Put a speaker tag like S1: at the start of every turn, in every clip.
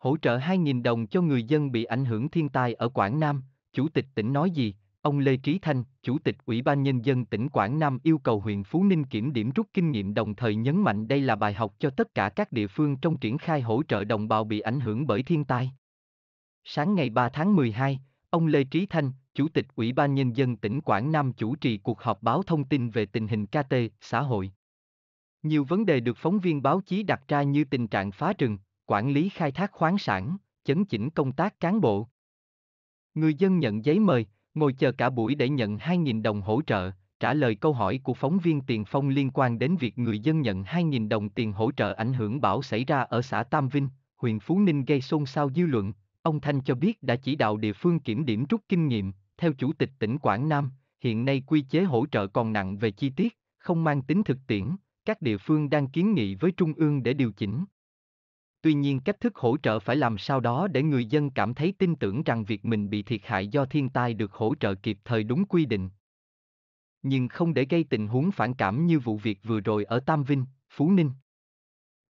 S1: Hỗ trợ 2.000 đồng cho người dân bị ảnh hưởng thiên tai ở Quảng Nam, Chủ tịch tỉnh nói gì? Ông Lê Trí Thanh, Chủ tịch Ủy ban Nhân dân tỉnh Quảng Nam yêu cầu huyện Phú Ninh kiểm điểm rút kinh nghiệm đồng thời nhấn mạnh đây là bài học cho tất cả các địa phương trong triển khai hỗ trợ đồng bào bị ảnh hưởng bởi thiên tai. Sáng ngày 3 tháng 12, ông Lê Trí Thanh, Chủ tịch Ủy ban Nhân dân tỉnh Quảng Nam chủ trì cuộc họp báo thông tin về tình hình KT, xã hội. Nhiều vấn đề được phóng viên báo chí đặt ra như tình trạng phá rừng, quản lý khai thác khoáng sản, chấn chỉnh công tác cán bộ. Người dân nhận giấy mời, ngồi chờ cả buổi để nhận 2.000 đồng hỗ trợ, trả lời câu hỏi của phóng viên Tiền Phong liên quan đến việc người dân nhận 2.000 đồng tiền hỗ trợ ảnh hưởng bão xảy ra ở xã Tam Vinh, huyện Phú Ninh gây xôn xao dư luận. Ông Thanh cho biết đã chỉ đạo địa phương kiểm điểm rút kinh nghiệm, theo Chủ tịch tỉnh Quảng Nam, hiện nay quy chế hỗ trợ còn nặng về chi tiết, không mang tính thực tiễn, các địa phương đang kiến nghị với Trung ương để điều chỉnh. Tuy nhiên cách thức hỗ trợ phải làm sao đó để người dân cảm thấy tin tưởng rằng việc mình bị thiệt hại do thiên tai được hỗ trợ kịp thời đúng quy định. Nhưng không để gây tình huống phản cảm như vụ việc vừa rồi ở Tam Vinh, Phú Ninh.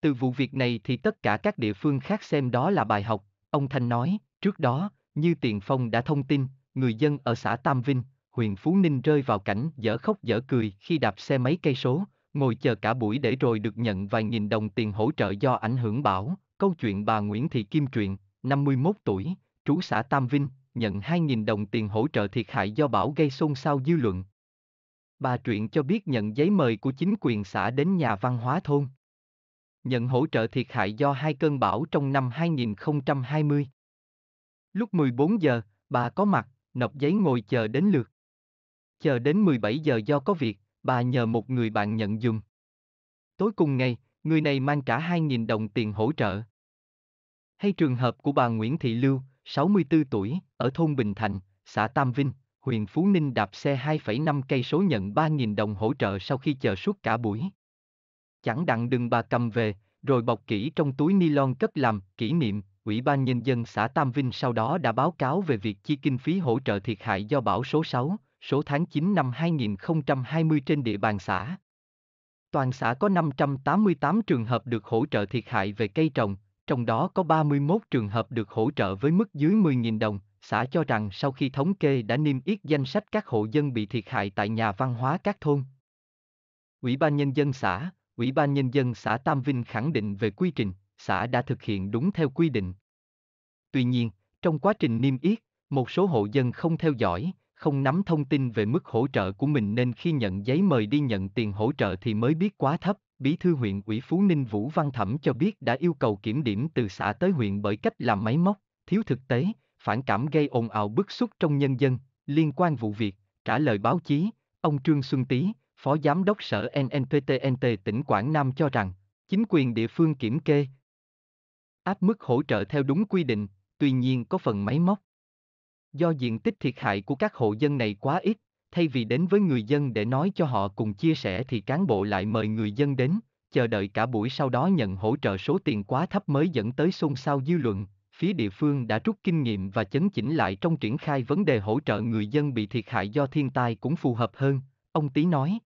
S1: Từ vụ việc này thì tất cả các địa phương khác xem đó là bài học, ông Thanh nói, trước đó, như Tiền Phong đã thông tin, người dân ở xã Tam Vinh, huyện Phú Ninh rơi vào cảnh dở khóc dở cười khi đạp xe mấy cây số, ngồi chờ cả buổi để rồi được nhận vài nghìn đồng tiền hỗ trợ do ảnh hưởng bão. Câu chuyện bà Nguyễn Thị Kim Truyện, 51 tuổi, trú xã Tam Vinh, nhận 2.000 đồng tiền hỗ trợ thiệt hại do bão gây xôn xao dư luận. Bà Truyện cho biết nhận giấy mời của chính quyền xã đến nhà văn hóa thôn. Nhận hỗ trợ thiệt hại do hai cơn bão trong năm 2020. Lúc 14 giờ, bà có mặt, nộp giấy ngồi chờ đến lượt. Chờ đến 17 giờ do có việc, bà nhờ một người bạn nhận dùm. Tối cùng ngày, người này mang cả 2.000 đồng tiền hỗ trợ. Hay trường hợp của bà Nguyễn Thị Lưu, 64 tuổi, ở thôn Bình Thành, xã Tam Vinh, huyện Phú Ninh đạp xe 2,5 cây số nhận 3.000 đồng hỗ trợ sau khi chờ suốt cả buổi. Chẳng đặng đừng bà cầm về, rồi bọc kỹ trong túi ni lon cất làm kỷ niệm. Ủy ban Nhân dân xã Tam Vinh sau đó đã báo cáo về việc chi kinh phí hỗ trợ thiệt hại do bão số 6, số tháng 9 năm 2020 trên địa bàn xã. Toàn xã có 588 trường hợp được hỗ trợ thiệt hại về cây trồng, trong đó có 31 trường hợp được hỗ trợ với mức dưới 10.000 đồng. Xã cho rằng sau khi thống kê đã niêm yết danh sách các hộ dân bị thiệt hại tại nhà văn hóa các thôn. Ủy ban Nhân dân xã, Ủy ban Nhân dân xã Tam Vinh khẳng định về quy trình, xã đã thực hiện đúng theo quy định. Tuy nhiên, trong quá trình niêm yết, một số hộ dân không theo dõi, không nắm thông tin về mức hỗ trợ của mình nên khi nhận giấy mời đi nhận tiền hỗ trợ thì mới biết quá thấp. Bí thư huyện ủy Phú Ninh Vũ Văn Thẩm cho biết đã yêu cầu kiểm điểm từ xã tới huyện bởi cách làm máy móc, thiếu thực tế, phản cảm gây ồn ào bức xúc trong nhân dân. Liên quan vụ việc, trả lời báo chí, ông Trương Xuân Tý, Phó Giám đốc Sở NNPTNT tỉnh Quảng Nam cho rằng, chính quyền địa phương kiểm kê, áp mức hỗ trợ theo đúng quy định, tuy nhiên có phần máy móc, Do diện tích thiệt hại của các hộ dân này quá ít, thay vì đến với người dân để nói cho họ cùng chia sẻ thì cán bộ lại mời người dân đến, chờ đợi cả buổi sau đó nhận hỗ trợ số tiền quá thấp mới dẫn tới xôn xao dư luận. Phía địa phương đã rút kinh nghiệm và chấn chỉnh lại trong triển khai vấn đề hỗ trợ người dân bị thiệt hại do thiên tai cũng phù hợp hơn, ông Tý nói.